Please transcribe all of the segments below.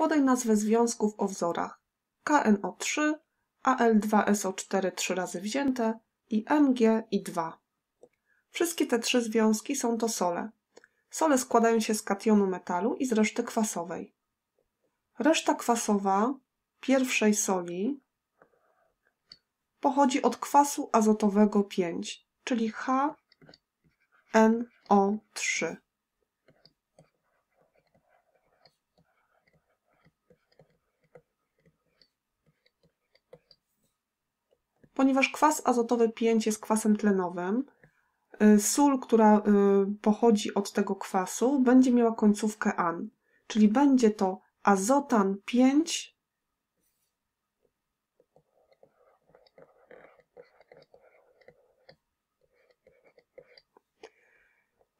podaj nazwę związków o wzorach KNO3, AL2SO4 trzy razy wzięte i mgi 2. Wszystkie te trzy związki są to sole. Sole składają się z kationu metalu i z reszty kwasowej. Reszta kwasowa pierwszej soli pochodzi od kwasu azotowego 5, czyli HNO3. ponieważ kwas azotowy pięć jest kwasem tlenowym. Y, sól, która y, pochodzi od tego kwasu, będzie miała końcówkę an, czyli będzie to azotan 5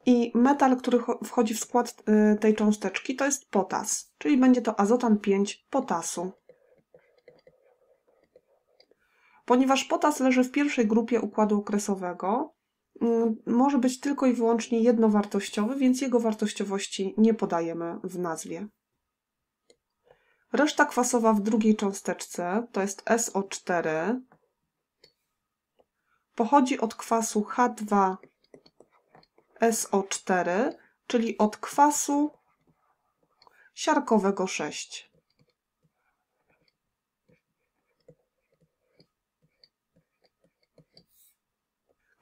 I metal, który wchodzi w skład y, tej cząsteczki, to jest potas, czyli będzie to azotan 5 potasu. Ponieważ potas leży w pierwszej grupie układu okresowego, mm, może być tylko i wyłącznie jednowartościowy, więc jego wartościowości nie podajemy w nazwie. Reszta kwasowa w drugiej cząsteczce, to jest SO4, pochodzi od kwasu H2SO4, czyli od kwasu siarkowego 6.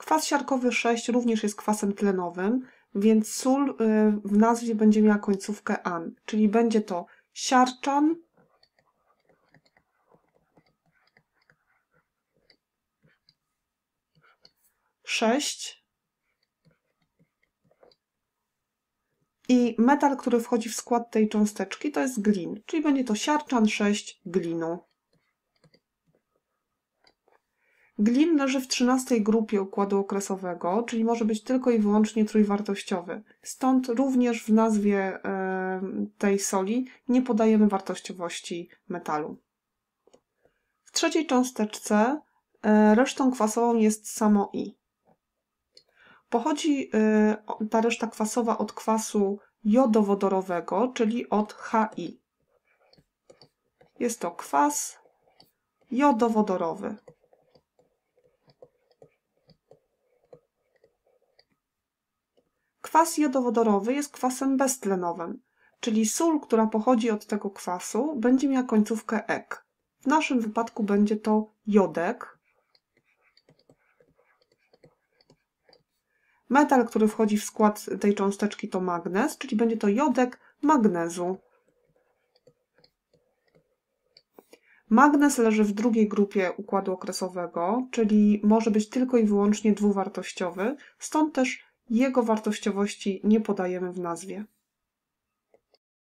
Kwas siarkowy 6 również jest kwasem tlenowym, więc sól y, w nazwie będzie miała końcówkę an, czyli będzie to siarczan, sześć i metal, który wchodzi w skład tej cząsteczki to jest glin, czyli będzie to siarczan 6 glinu. Glin leży w trzynastej grupie układu okresowego, czyli może być tylko i wyłącznie trójwartościowy. Stąd również w nazwie e, tej soli nie podajemy wartościowości metalu. W trzeciej cząsteczce e, resztą kwasową jest samo I. Pochodzi e, ta reszta kwasowa od kwasu jodowodorowego, czyli od HI. Jest to kwas jodowodorowy. Kwas jodowodorowy jest kwasem beztlenowym, czyli sól, która pochodzi od tego kwasu, będzie miała końcówkę ek. W naszym wypadku będzie to jodek. Metal, który wchodzi w skład tej cząsteczki to magnez, czyli będzie to jodek magnezu. Magnez leży w drugiej grupie układu okresowego, czyli może być tylko i wyłącznie dwuwartościowy, stąd też jego wartościowości nie podajemy w nazwie.